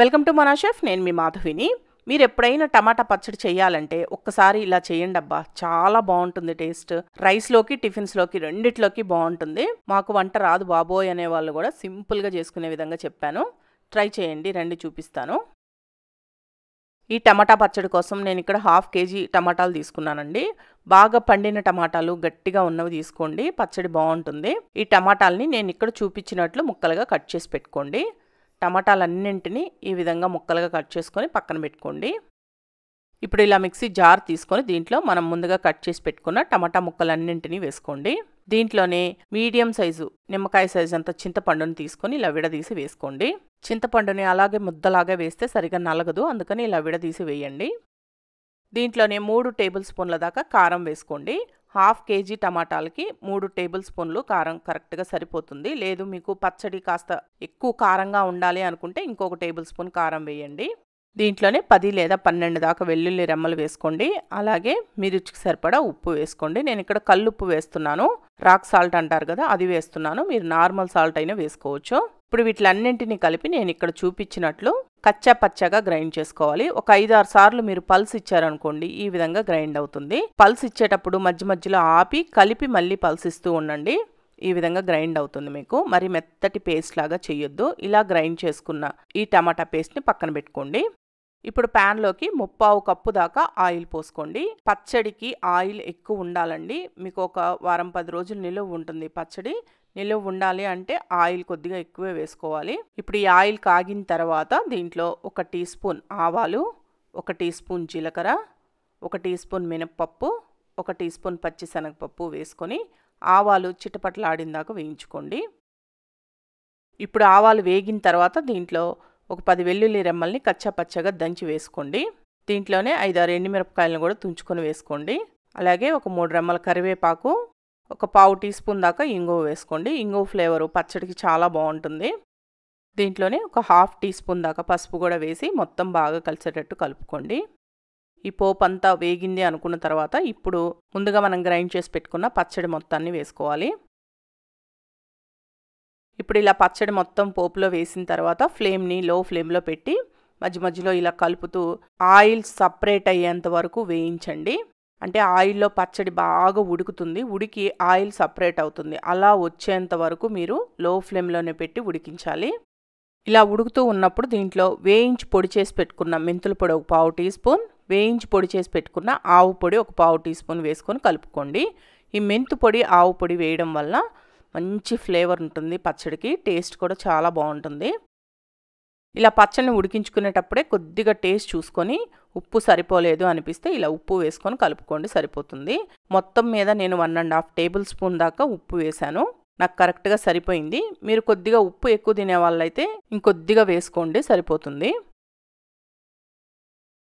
welcome to మనా chef నేను మీ మాధవిని మీరు ఎప్పుడైనా టమాటా పచ్చడి చేయాలంటే ఒక్కసారి ఇలా చేయండి అబ్బా చాలా బాగుంటుంది టేస్ట్ రైస్లోకి టిఫిన్స్లోకి రెండిట్లోకి బాగుంటుంది మాకు వంట రాదు బాబోయ్ అనే వాళ్ళు కూడా సింపుల్గా చేసుకునే విధంగా చెప్పాను ట్రై చేయండి రండి చూపిస్తాను ఈ టమాటా పచ్చడి కోసం నేను ఇక్కడ హాఫ్ కేజీ టమాటాలు తీసుకున్నానండి బాగా పండిన టమాటాలు గట్టిగా ఉన్నవి తీసుకోండి పచ్చడి బాగుంటుంది ఈ టమాటాలని నేను ఇక్కడ చూపించినట్లు ముక్కలుగా కట్ చేసి పెట్టుకోండి టమాటాలన్నింటినీ ఈ విధంగా ముక్కలుగా కట్ చేసుకొని పక్కన పెట్టుకోండి ఇప్పుడు ఇలా మిక్సీ జార్ తీసుకొని దీంట్లో మనం ముందుగా కట్ చేసి పెట్టుకున్న టమాటా ముక్కలన్నింటినీ వేసుకోండి దీంట్లోనే మీడియం సైజు నిమ్మకాయ సైజు అంత చింతపండుని తీసుకొని ఇలా విడదీసి వేసుకోండి చింతపండుని అలాగే ముద్దలాగా వేస్తే సరిగా నలగదు అందుకని ఇలా విడదీసి వేయండి దీంట్లోనే మూడు టేబుల్ స్పూన్ల దాకా కారం వేసుకోండి హాఫ్ కేజీ టమాటాలకి మూడు టేబుల్ స్పూన్లు కారం కరెక్ట్గా సరిపోతుంది లేదు మీకు పచ్చడి కాస్త ఎక్కువ కారంగా ఉండాలి అనుకుంటే ఇంకొక టేబుల్ స్పూన్ కారం వేయండి దీంట్లోనే పది లేదా పన్నెండు దాకా వెల్లుల్లి రెమ్మలు వేసుకోండి అలాగే మీ రుచికి సరిపడా ఉప్పు వేసుకోండి నేను ఇక్కడ కల్లుప్పు వేస్తున్నాను రాక్ సాల్ట్ అంటారు కదా అది వేస్తున్నాను మీరు నార్మల్ సాల్ట్ అయినా వేసుకోవచ్చు ఇప్పుడు వీటిలన్నింటినీ కలిపి నేను ఇక్కడ చూపించినట్లు కచ్చా పచ్చగా గ్రైండ్ చేసుకోవాలి ఒక ఐదారు సార్లు మీరు పల్స్ ఇచ్చారనుకోండి ఈ విధంగా గ్రైండ్ అవుతుంది పల్స్ ఇచ్చేటప్పుడు మధ్య మధ్యలో ఆపి కలిపి మళ్ళీ పల్స్ ఇస్తూ ఉండండి ఈ విధంగా గ్రైండ్ అవుతుంది మీకు మరి మెత్తటి పేస్ట్ లాగా చేయొద్దు ఇలా గ్రైండ్ చేసుకున్న ఈ టమాటా పేస్ట్ని పక్కన పెట్టుకోండి ఇప్పుడు ప్యాన్లోకి ముప్పావు కప్పు దాకా ఆయిల్ పోసుకోండి పచ్చడికి ఆయిల్ ఎక్కువ ఉండాలండి మీకు ఒక వారం పది రోజులు నిలువ ఉంటుంది పచ్చడి నిల్వ ఉండాలి అంటే ఆయిల్ కొద్దిగా ఎక్కువే వేసుకోవాలి ఇప్పుడు ఈ ఆయిల్ కాగిన తర్వాత దీంట్లో ఒక టీ స్పూన్ ఆవాలు ఒక టీ స్పూన్ జీలకర్ర ఒక టీ స్పూన్ మినప్పప్పు ఒక టీ స్పూన్ పచ్చిశనగపప్పు వేసుకొని ఆవాలు చిటపట్లాడిందాక వేయించుకోండి ఇప్పుడు ఆవాలు వేగిన తర్వాత దీంట్లో ఒక పది వెల్లుల్లి రెమ్మల్ని పచ్చగా దంచి వేసుకోండి దీంట్లోనే ఐదారు ఎండిమిరపకాయలను కూడా తుంచుకొని వేసుకోండి అలాగే ఒక మూడు రెమ్మల కరివేపాకు ఒక పావు టీ స్పూన్ దాకా ఇంగువ వేసుకోండి ఇంగువ ఫ్లేవరు పచ్చడికి చాలా బాగుంటుంది దీంట్లోనే ఒక హాఫ్ టీ స్పూన్ దాకా పసుపు కూడా వేసి మొత్తం బాగా కలిసేటట్టు కలుపుకోండి ఈ పోపు అంతా వేగింది అనుకున్న తర్వాత ఇప్పుడు ముందుగా మనం గ్రైండ్ చేసి పెట్టుకున్న పచ్చడి మొత్తాన్ని వేసుకోవాలి ఇప్పుడు ఇలా పచ్చడి మొత్తం పోపులో వేసిన తర్వాత ఫ్లేమ్ని లో ఫ్లేమ్లో పెట్టి మధ్య మధ్యలో ఇలా కలుపుతూ ఆయిల్ సపరేట్ అయ్యేంత వరకు వేయించండి అంటే ఆయిల్లో పచ్చడి బాగా ఉడుకుతుంది ఉడికి ఆయిల్ సపరేట్ అవుతుంది అలా వచ్చేంత వరకు మీరు లో ఫ్లేమ్లోనే పెట్టి ఉడికించాలి ఇలా ఉడుకుతూ ఉన్నప్పుడు దీంట్లో వేయించి పొడి చేసి పెట్టుకున్న మెంతుల పొడి ఒక పావు టీ స్పూన్ వేయించి పొడి చేసి పెట్టుకున్న ఆవు పొడి ఒక పావు టీ స్పూన్ వేసుకొని కలుపుకోండి ఈ మెంతు పొడి ఆవు పొడి వేయడం వల్ల మంచి ఫ్లేవర్ ఉంటుంది పచ్చడికి టేస్ట్ కూడా చాలా బాగుంటుంది ఇలా పచ్చడిని ఉడికించుకునేటప్పుడే కొద్దిగా టేస్ట్ చూసుకొని ఉప్పు సరిపోలేదు అనిపిస్తే ఇలా ఉప్పు వేసుకొని కలుపుకోండి సరిపోతుంది మొత్తం మీద నేను one and half tablespoon దాకా ఉప్పు వేశాను నాకు కరెక్ట్గా సరిపోయింది మీరు కొద్దిగా ఉప్పు ఎక్కువ తినే వాళ్ళైతే ఇంకొద్దిగా వేసుకోండి సరిపోతుంది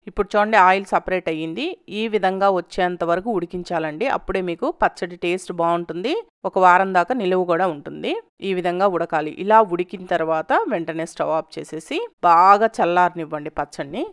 ఇప్పుడు చూడండి ఆయిల్ సపరేట్ అయ్యింది ఈ విధంగా వచ్చేంత వరకు ఉడికించాలండి అప్పుడే మీకు పచ్చడి టేస్ట్ బాగుంటుంది ఒక వారం దాకా నిలువు కూడా ఉంటుంది ఈ విధంగా ఉడకాలి ఇలా ఉడికిన తర్వాత వెంటనే స్టవ్ ఆఫ్ చేసేసి బాగా చల్లారనివ్వండి పచ్చడిని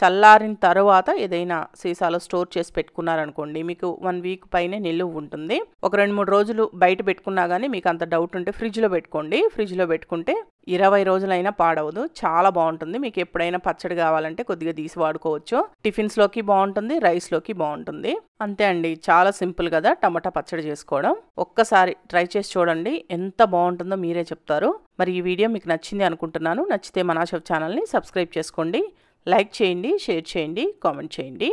చల్లారిన తర్వాత ఏదైనా సీసాలో స్టోర్ చేసి పెట్టుకున్నారనుకోండి మీకు వన్ వీక్ పైనే నిల్వ ఉంటుంది ఒక రెండు మూడు రోజులు బయట పెట్టుకున్నా కానీ మీకు అంత డౌట్ ఉంటే ఫ్రిడ్జ్లో పెట్టుకోండి ఫ్రిడ్జ్లో పెట్టుకుంటే ఇరవై రోజులైనా పాడవదు చాలా బాగుంటుంది మీకు ఎప్పుడైనా పచ్చడి కావాలంటే కొద్దిగా తీసి వాడుకోవచ్చు టిఫిన్స్లోకి బాగుంటుంది రైస్లోకి బాగుంటుంది అంతే అండి చాలా సింపుల్ కదా టమాటా పచ్చడి చేసుకోవడం ఒక్కసారి ట్రై చేసి చూడండి ఎంత బాగుంటుందో మీరే చెప్తారు మరి ఈ వీడియో మీకు నచ్చింది అనుకుంటున్నాను నచ్చితే మనాషఫ్ ఛానల్ని సబ్స్క్రైబ్ చేసుకోండి లైక్ చేయండి షేర్ చేయండి కామెంట్ చేయండి